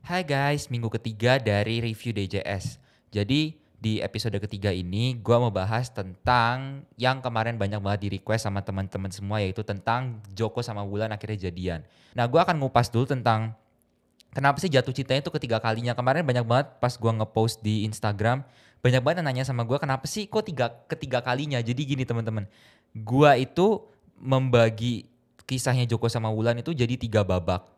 Hai guys, minggu ketiga dari review DJS. Jadi di episode ketiga ini gue mau bahas tentang yang kemarin banyak banget di request sama teman-teman semua yaitu tentang Joko sama Wulan akhirnya jadian. Nah gue akan ngupas dulu tentang kenapa sih jatuh cintanya itu ketiga kalinya. Kemarin banyak banget pas gue ngepost di Instagram banyak banget yang nanya sama gue kenapa sih kok tiga ketiga kalinya. Jadi gini teman-teman, gue itu membagi kisahnya Joko sama Wulan itu jadi tiga babak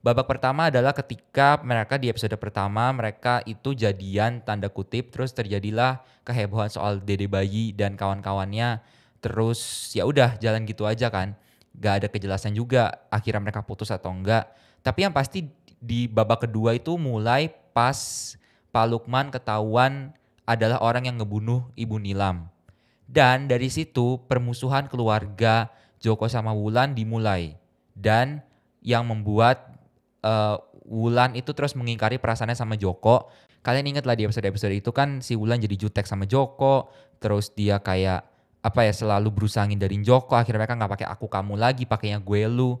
Babak pertama adalah ketika mereka di episode pertama mereka itu jadian tanda kutip terus terjadilah kehebohan soal Dede Bayi dan kawan-kawannya terus ya udah jalan gitu aja kan. Gak ada kejelasan juga akhirnya mereka putus atau enggak. Tapi yang pasti di babak kedua itu mulai pas Pak Lukman ketahuan adalah orang yang ngebunuh Ibu Nilam. Dan dari situ permusuhan keluarga Joko sama Wulan dimulai. Dan yang membuat uh, Wulan itu terus mengingkari perasaannya sama Joko. Kalian ingat lah di episode-episode itu kan si Wulan jadi jutek sama Joko, terus dia kayak apa ya selalu berusaha ngindarin Joko, akhirnya mereka nggak pakai aku kamu lagi, pakainya gue lu.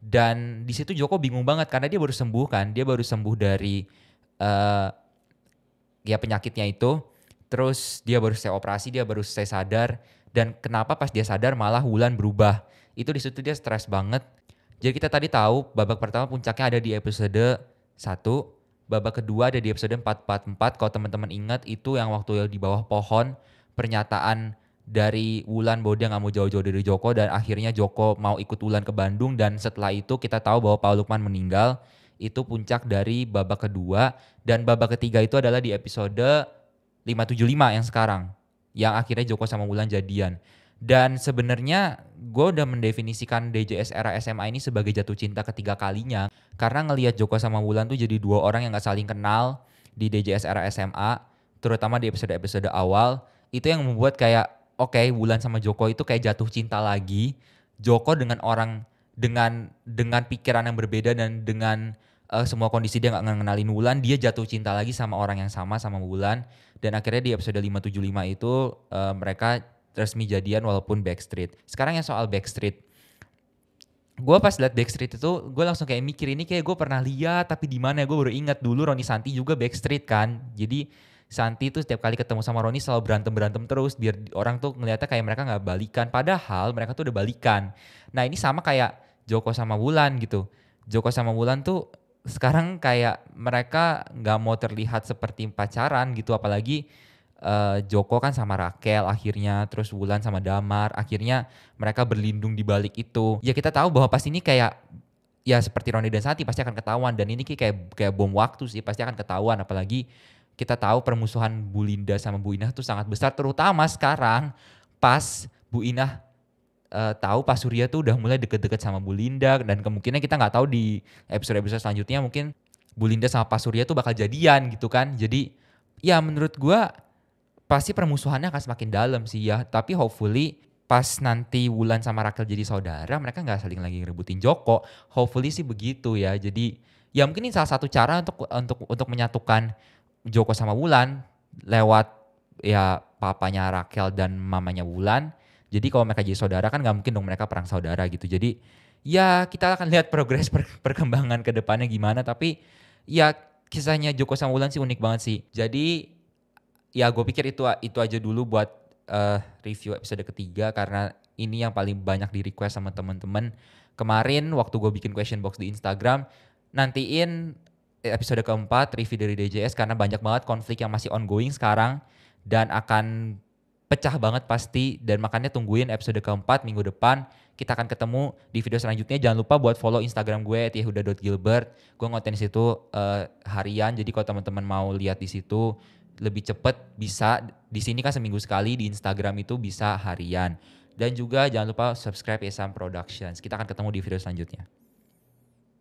Dan di situ Joko bingung banget karena dia baru sembuh kan, dia baru sembuh dari uh, ya penyakitnya itu. Terus dia baru selesai operasi, dia baru selesai sadar. Dan kenapa pas dia sadar malah Wulan berubah? Itu di situ dia stres banget jadi kita tadi tahu babak pertama puncaknya ada di episode 1, babak kedua ada di episode 444. Kalau teman-teman ingat itu yang waktu di bawah pohon pernyataan dari Wulan bahwa dia nggak mau jauh-jauh dari Joko dan akhirnya Joko mau ikut Wulan ke Bandung dan setelah itu kita tahu bahwa Pak Lukman meninggal itu puncak dari babak kedua dan babak ketiga itu adalah di episode 575 yang sekarang yang akhirnya Joko sama Wulan jadian. Dan sebenarnya gue udah mendefinisikan DJS era SMA ini sebagai jatuh cinta ketiga kalinya. Karena ngelihat Joko sama Wulan tuh jadi dua orang yang gak saling kenal di DJS era SMA. Terutama di episode-episode awal. Itu yang membuat kayak, oke okay, Wulan sama Joko itu kayak jatuh cinta lagi. Joko dengan orang, dengan dengan pikiran yang berbeda dan dengan uh, semua kondisi dia gak ngenalin Wulan, dia jatuh cinta lagi sama orang yang sama sama Wulan dan akhirnya di episode 575 itu uh, mereka resmi jadian walaupun Backstreet. Sekarang yang soal Backstreet. Gue pas liat Backstreet itu, gue langsung kayak mikir ini kayak gue pernah lihat tapi di mana gue baru ingat dulu Roni Santi juga Backstreet kan. Jadi Santi tuh setiap kali ketemu sama Roni selalu berantem berantem terus biar orang tuh ngeliatnya kayak mereka nggak balikan. Padahal mereka tuh udah balikan. Nah ini sama kayak Joko sama Wulan gitu. Joko sama Wulan tuh sekarang kayak mereka nggak mau terlihat seperti pacaran gitu apalagi uh, Joko kan sama Rakel akhirnya terus Wulan sama Damar akhirnya mereka berlindung di balik itu ya kita tahu bahwa pas ini kayak ya seperti Roni dan Santi pasti akan ketahuan dan ini kayak kayak bom waktu sih pasti akan ketahuan apalagi kita tahu permusuhan Bu Linda sama Bu Inah tuh sangat besar terutama sekarang pas Bu Inah uh, tahu Pak Surya tuh udah mulai deket-deket sama Bu Linda dan kemungkinan kita nggak tahu di episode-episode selanjutnya mungkin Bu Linda sama Pak Surya tuh bakal jadian gitu kan jadi ya menurut gua pasti permusuhannya akan semakin dalam sih ya. Tapi hopefully pas nanti Wulan sama Rakel jadi saudara, mereka nggak saling lagi ngerebutin Joko. Hopefully sih begitu ya. Jadi ya mungkin ini salah satu cara untuk untuk untuk menyatukan Joko sama Wulan lewat ya papanya Rakel dan mamanya Wulan. Jadi kalau mereka jadi saudara kan nggak mungkin dong mereka perang saudara gitu. Jadi ya kita akan lihat progres per, perkembangan ke depannya gimana. Tapi ya kisahnya Joko sama Wulan sih unik banget sih. Jadi ya gue pikir itu itu aja dulu buat uh, review episode ketiga karena ini yang paling banyak di request sama teman-teman kemarin waktu gue bikin question box di Instagram nantiin episode keempat review dari DJS karena banyak banget konflik yang masih ongoing sekarang dan akan pecah banget pasti dan makanya tungguin episode keempat minggu depan kita akan ketemu di video selanjutnya jangan lupa buat follow Instagram gue @yahuda.gilbert gue ngonten di situ uh, harian jadi kalau teman-teman mau lihat di situ lebih cepat bisa di sini kan seminggu sekali di Instagram itu bisa harian. Dan juga jangan lupa subscribe Esam Productions. Kita akan ketemu di video selanjutnya.